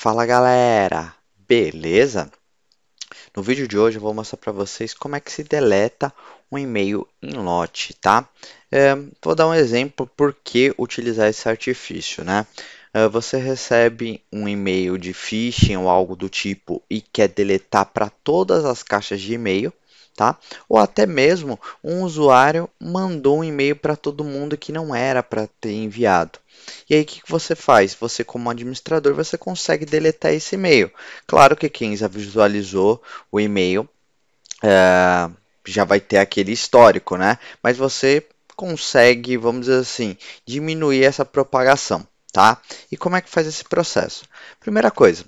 Fala galera, beleza? No vídeo de hoje eu vou mostrar para vocês como é que se deleta um e-mail em lote, tá? É, vou dar um exemplo por que utilizar esse artifício, né? É, você recebe um e-mail de phishing ou algo do tipo e quer deletar para todas as caixas de e-mail tá? Ou até mesmo um usuário mandou um e-mail para todo mundo que não era para ter enviado. E aí o que você faz? Você como administrador, você consegue deletar esse e-mail. Claro que quem já visualizou o e-mail é, já vai ter aquele histórico, né? Mas você consegue, vamos dizer assim, diminuir essa propagação, tá? E como é que faz esse processo? Primeira coisa,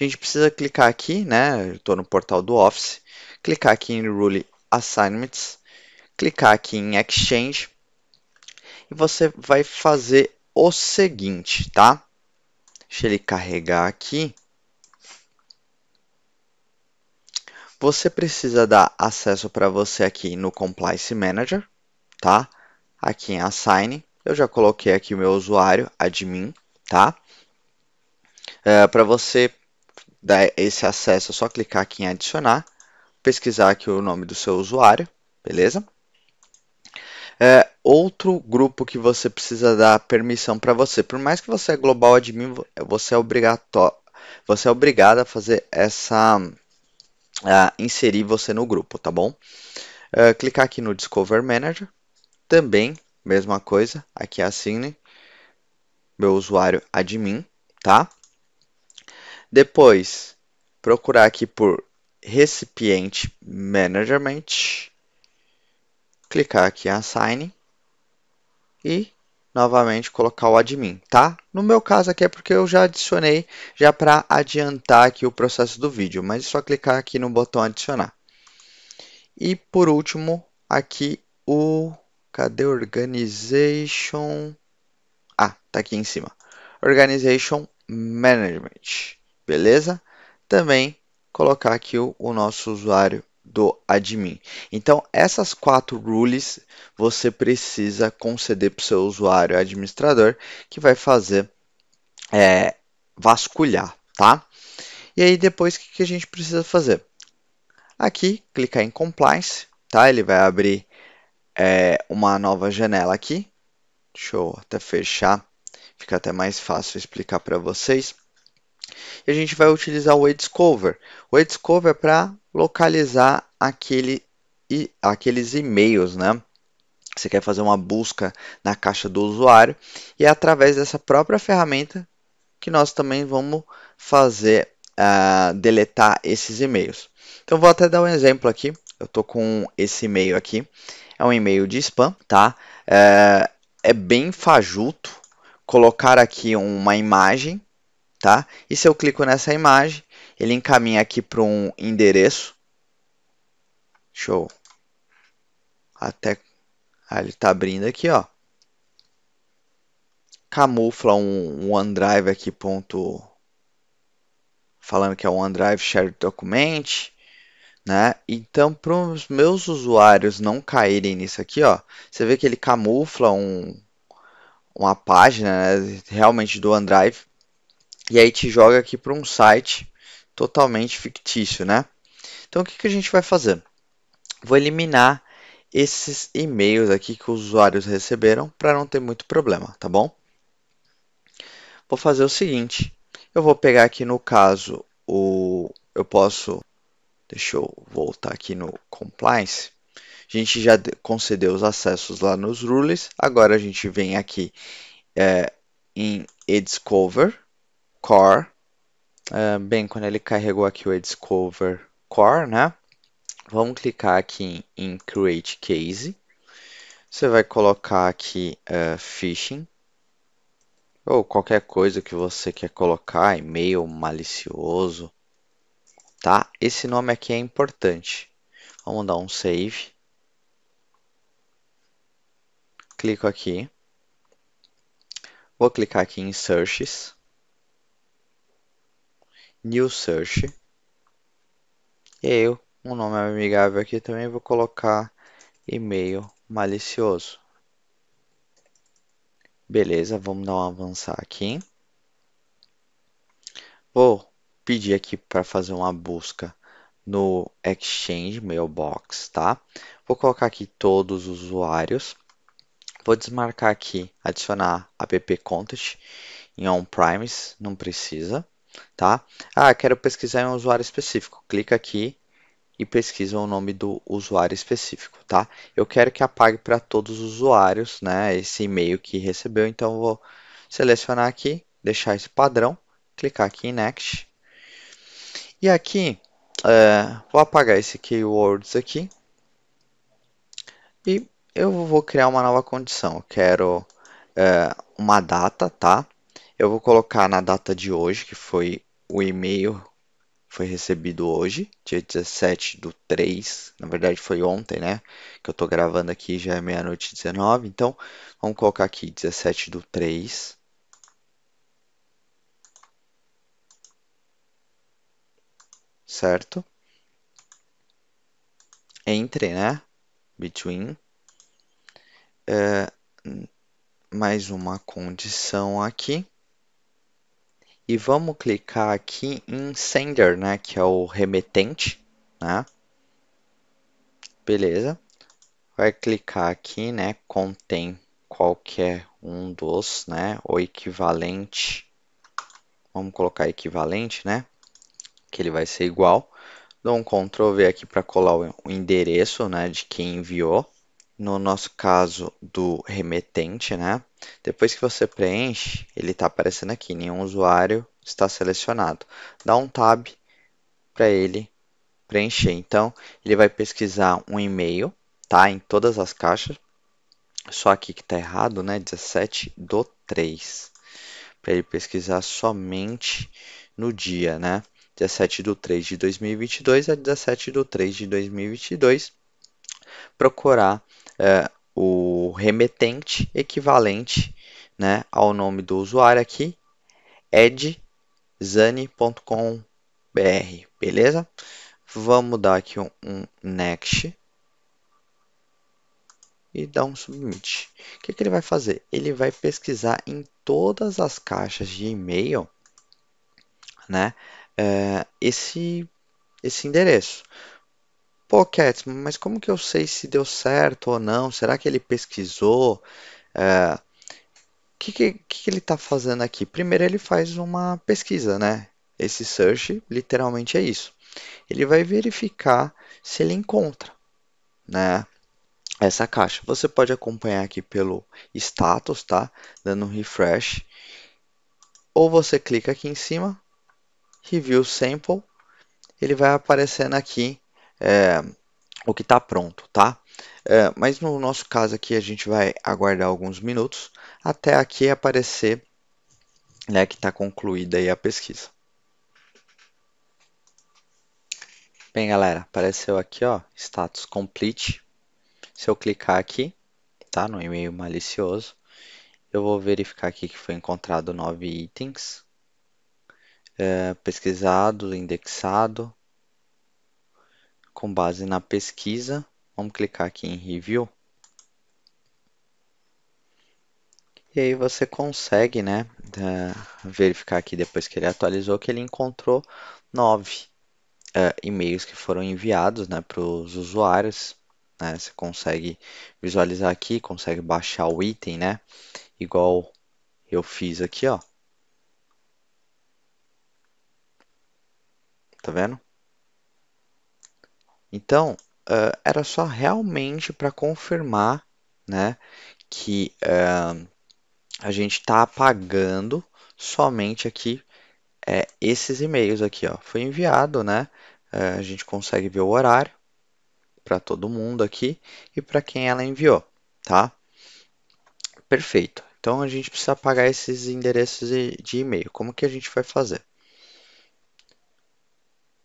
a gente precisa clicar aqui, né? Estou no portal do Office clicar aqui em Rule Assignments, clicar aqui em Exchange e você vai fazer o seguinte, tá? Deixa ele carregar aqui. Você precisa dar acesso para você aqui no Compliance Manager, tá? Aqui em Assign. Eu já coloquei aqui o meu usuário, admin, tá? É, para você dar esse acesso, é só clicar aqui em adicionar pesquisar aqui o nome do seu usuário, beleza? É, outro grupo que você precisa dar permissão para você. Por mais que você é global admin, você é, obrigato... você é obrigado a fazer essa. A inserir você no grupo, tá bom? É, clicar aqui no Discover Manager. Também, mesma coisa. Aqui é assine meu usuário admin, tá? Depois, procurar aqui por recipiente management, clicar aqui em assign e novamente colocar o admin, tá? No meu caso aqui é porque eu já adicionei já para adiantar aqui o processo do vídeo, mas é só clicar aqui no botão adicionar. E por último, aqui o cadê organization? Ah, tá aqui em cima. Organization Management, beleza? Também colocar aqui o, o nosso usuário do admin. Então, essas quatro rules você precisa conceder para o seu usuário administrador, que vai fazer é, vasculhar, tá? E aí, depois, o que, que a gente precisa fazer? Aqui, clicar em Compliance, tá? Ele vai abrir é, uma nova janela aqui. Deixa eu até fechar, fica até mais fácil explicar para vocês. E a gente vai utilizar o Ediscover. O Ediscover é para localizar aquele, e, aqueles e-mails, né? Você quer fazer uma busca na caixa do usuário e é através dessa própria ferramenta que nós também vamos fazer uh, deletar esses e-mails. Então vou até dar um exemplo aqui. Eu tô com esse e-mail aqui. É um e-mail de spam, tá? É, é bem fajuto colocar aqui uma imagem tá? E se eu clico nessa imagem, ele encaminha aqui para um endereço. Show. Até ah, ele está abrindo aqui, ó. Camufla um, um OneDrive aqui ponto falando que é um OneDrive Shared Document, né? Então, para os meus usuários não caírem nisso aqui, ó, você vê que ele camufla um, uma página né, realmente do OneDrive e aí te joga aqui para um site totalmente fictício, né? Então o que, que a gente vai fazer? Vou eliminar esses e-mails aqui que os usuários receberam para não ter muito problema, tá bom? Vou fazer o seguinte, eu vou pegar aqui no caso o eu posso deixa eu voltar aqui no compliance. A gente já concedeu os acessos lá nos rules, agora a gente vem aqui é, em eDiscover, core. Uh, bem, quando ele carregou aqui o Discover Core, né? Vamos clicar aqui em, em Create Case. Você vai colocar aqui uh, phishing ou qualquer coisa que você quer colocar, e-mail malicioso, tá? Esse nome aqui é importante. Vamos dar um save. Clico aqui. Vou clicar aqui em searches new search. E eu, um nome amigável aqui também vou colocar e-mail malicioso. Beleza, vamos dar um avançar aqui. Vou pedir aqui para fazer uma busca no Exchange Mailbox, tá? Vou colocar aqui todos os usuários. Vou desmarcar aqui, adicionar app content em on-premise, não precisa tá? Ah, quero pesquisar em um usuário específico. Clica aqui e pesquisa o nome do usuário específico, tá? Eu quero que apague para todos os usuários, né, esse e-mail que recebeu, então eu vou selecionar aqui, deixar esse padrão, clicar aqui em Next. E aqui, é, vou apagar esse Keywords aqui. E eu vou criar uma nova condição. Eu quero é, uma data, tá? Eu vou colocar na data de hoje, que foi o e-mail foi recebido hoje, dia 17 do 3. Na verdade, foi ontem, né? Que eu tô gravando aqui, já é meia-noite 19. Então, vamos colocar aqui 17 do 3. Certo? Entre, né? Between. É, mais uma condição aqui e vamos clicar aqui em sender, né, que é o remetente, né? Beleza. Vai clicar aqui, né, contém qualquer um dos, né, o equivalente. Vamos colocar equivalente, né? Que ele vai ser igual. Dou um Ctrl V aqui para colar o endereço, né, de quem enviou. No nosso caso do remetente, né? Depois que você preenche, ele está aparecendo aqui, nenhum usuário está selecionado. Dá um tab para ele preencher. Então, ele vai pesquisar um e-mail, tá? Em todas as caixas. Só aqui que está errado, né? 17 do 3. Para ele pesquisar somente no dia, né? 17 do 3 de 2022 a 17 do 3 de 2022. Procurar... Eh, o remetente equivalente né, ao nome do usuário aqui, edzane.com.br beleza? Vamos dar aqui um, um next e dar um submit. O que, que ele vai fazer? Ele vai pesquisar em todas as caixas de e-mail né, eh, esse, esse endereço. Pô, Cats, mas como que eu sei se deu certo ou não? Será que ele pesquisou? É, que, que, que ele está fazendo aqui? Primeiro, ele faz uma pesquisa, né? Esse search literalmente é isso. Ele vai verificar se ele encontra, né? Essa caixa. Você pode acompanhar aqui pelo status, tá? Dando um refresh. Ou você clica aqui em cima, review sample, ele vai aparecendo aqui é, o que está pronto, tá? É, mas no nosso caso aqui, a gente vai aguardar alguns minutos até aqui aparecer né, que está concluída aí a pesquisa. Bem, galera, apareceu aqui, ó, status complete. Se eu clicar aqui, tá, no e-mail malicioso, eu vou verificar aqui que foi encontrado nove itens. É, pesquisado, indexado, com base na pesquisa, vamos clicar aqui em Review. E aí você consegue né, verificar aqui depois que ele atualizou que ele encontrou nove uh, e-mails que foram enviados né, para os usuários. Né? Você consegue visualizar aqui, consegue baixar o item, né? Igual eu fiz aqui, ó. Tá vendo? Então, uh, era só realmente para confirmar né, que uh, a gente está apagando somente aqui é, esses e-mails aqui. Ó. Foi enviado, né? Uh, a gente consegue ver o horário para todo mundo aqui e para quem ela enviou, tá? Perfeito. Então, a gente precisa apagar esses endereços de e-mail. Como que a gente vai fazer?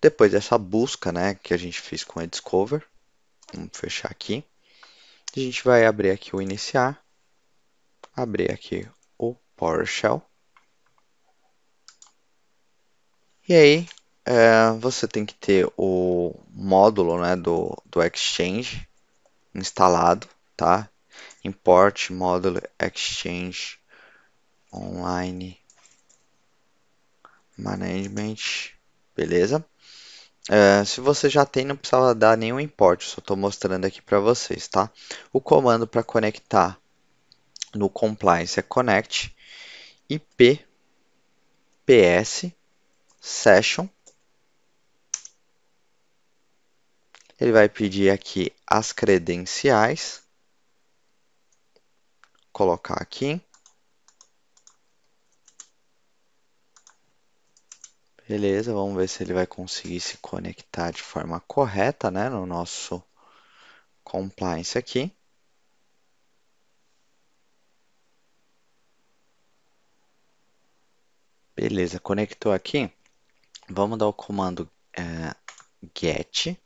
Depois dessa busca né, que a gente fez com a Discover, vamos fechar aqui. A gente vai abrir aqui o iniciar, abrir aqui o PowerShell. E aí, é, você tem que ter o módulo né, do, do Exchange instalado, tá? Import módulo Exchange Online Management, beleza? É, se você já tem, não precisava dar nenhum importe, só estou mostrando aqui para vocês, tá? O comando para conectar no compliance é connect ip ps session. Ele vai pedir aqui as credenciais, colocar aqui. Beleza, vamos ver se ele vai conseguir se conectar de forma correta, né, no nosso compliance aqui. Beleza, conectou aqui. Vamos dar o comando é, get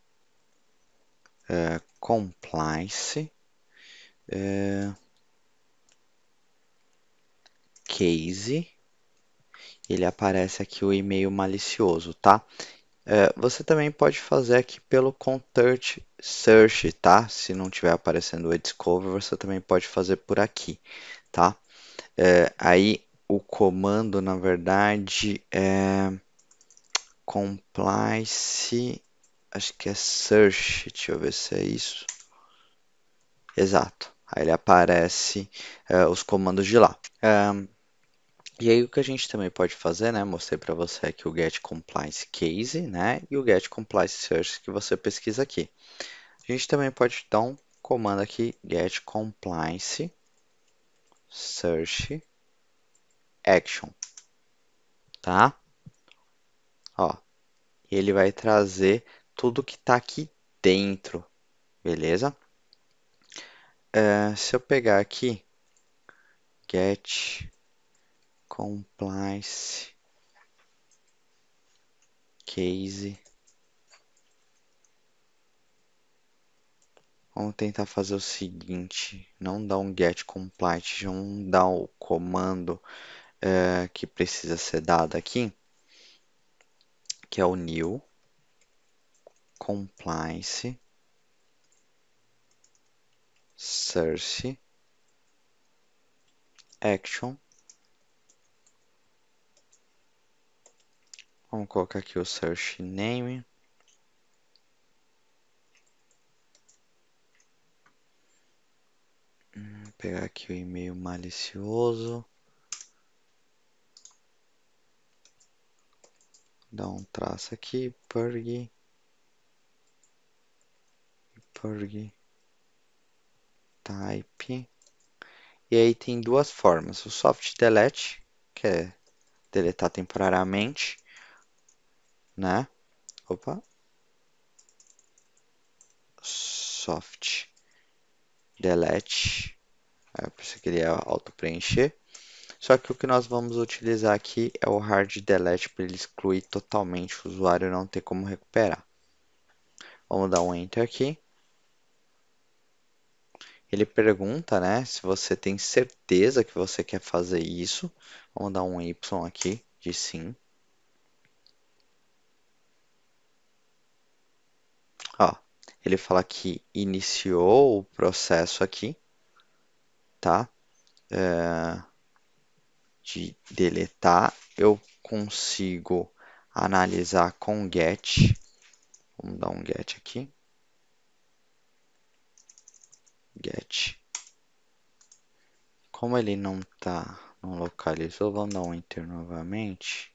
é, compliance é, case ele aparece aqui o e-mail malicioso, tá? É, você também pode fazer aqui pelo Contert Search, tá? Se não tiver aparecendo o Discover, você também pode fazer por aqui, tá? É, aí o comando, na verdade, é complice, acho que é search, deixa eu ver se é isso. Exato, aí ele aparece é, os comandos de lá. É, e aí o que a gente também pode fazer, né? Mostrei para você aqui o get compliance case, né? E o get compliance search que você pesquisa aqui. A gente também pode dar um comando aqui get compliance search action, tá? Ó, e ele vai trazer tudo que está aqui dentro, beleza? Uh, se eu pegar aqui get compliance case. Vamos tentar fazer o seguinte, não dá um get compliance, não dar o comando é, que precisa ser dado aqui, que é o new compliance search action Vamos colocar aqui o search name. Hum, pegar aqui o e-mail malicioso. Dá um traço aqui, purg. Purg type. E aí tem duas formas, o soft delete, que é deletar temporariamente, né? Opa. Soft delete. Eu pensei que ele ia auto-preencher. Só que o que nós vamos utilizar aqui é o hard delete para ele excluir totalmente o usuário e não ter como recuperar. Vamos dar um enter aqui. Ele pergunta, né, se você tem certeza que você quer fazer isso. Vamos dar um y aqui de sim. Ó, ele fala que iniciou o processo aqui, tá? É, de deletar, eu consigo analisar com get. Vamos dar um get aqui. Get. Como ele não tá, não localizou, vamos dar um enter novamente,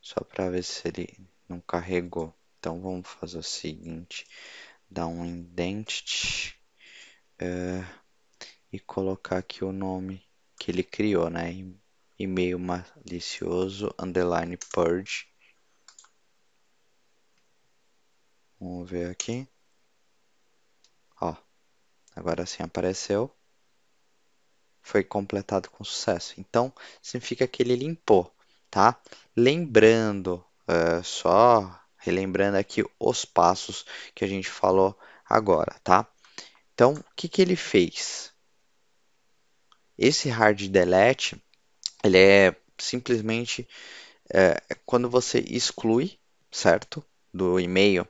só para ver se ele não carregou. Então vamos fazer o seguinte, dar um identity uh, eh, e colocar aqui o nome que ele criou, né? E-mail malicioso, underline purge. Vamos ver aqui. Ó, agora sim apareceu. Foi completado com sucesso. Então, significa que ele limpou, tá? Lembrando, uh, só relembrando aqui os passos que a gente falou agora, tá? Então, o que, que ele fez? Esse hard delete, ele é simplesmente é, quando você exclui, certo? Do e-mail,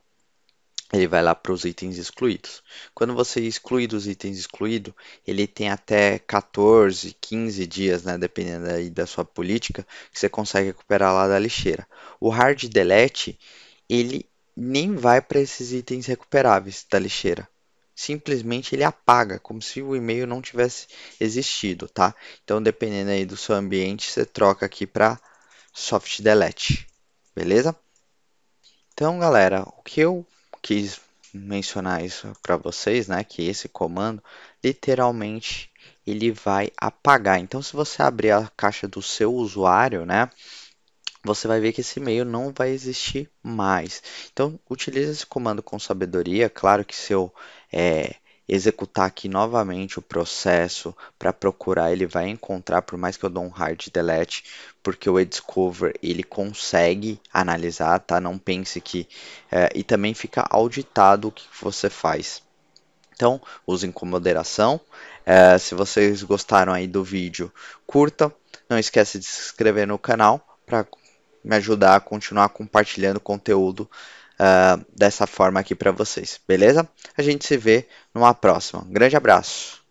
ele vai lá para os itens excluídos. Quando você exclui dos itens excluídos, ele tem até 14, 15 dias, né, dependendo aí da sua política, que você consegue recuperar lá da lixeira. O hard delete, ele nem vai para esses itens recuperáveis da lixeira. Simplesmente ele apaga, como se o e-mail não tivesse existido, tá? Então, dependendo aí do seu ambiente, você troca aqui para soft delete, beleza? Então, galera, o que eu quis mencionar isso para vocês, né, que esse comando literalmente ele vai apagar. Então, se você abrir a caixa do seu usuário, né, você vai ver que esse e-mail não vai existir mais. Então, utilize esse comando com sabedoria. Claro que se eu é, executar aqui novamente o processo para procurar, ele vai encontrar, por mais que eu dou um hard delete, porque o Ediscover ele consegue analisar, tá? Não pense que... É, e também fica auditado o que você faz. Então, usem com moderação. É, se vocês gostaram aí do vídeo, curta. Não esquece de se inscrever no canal para me ajudar a continuar compartilhando conteúdo uh, dessa forma aqui para vocês, beleza? A gente se vê numa próxima. Um grande abraço!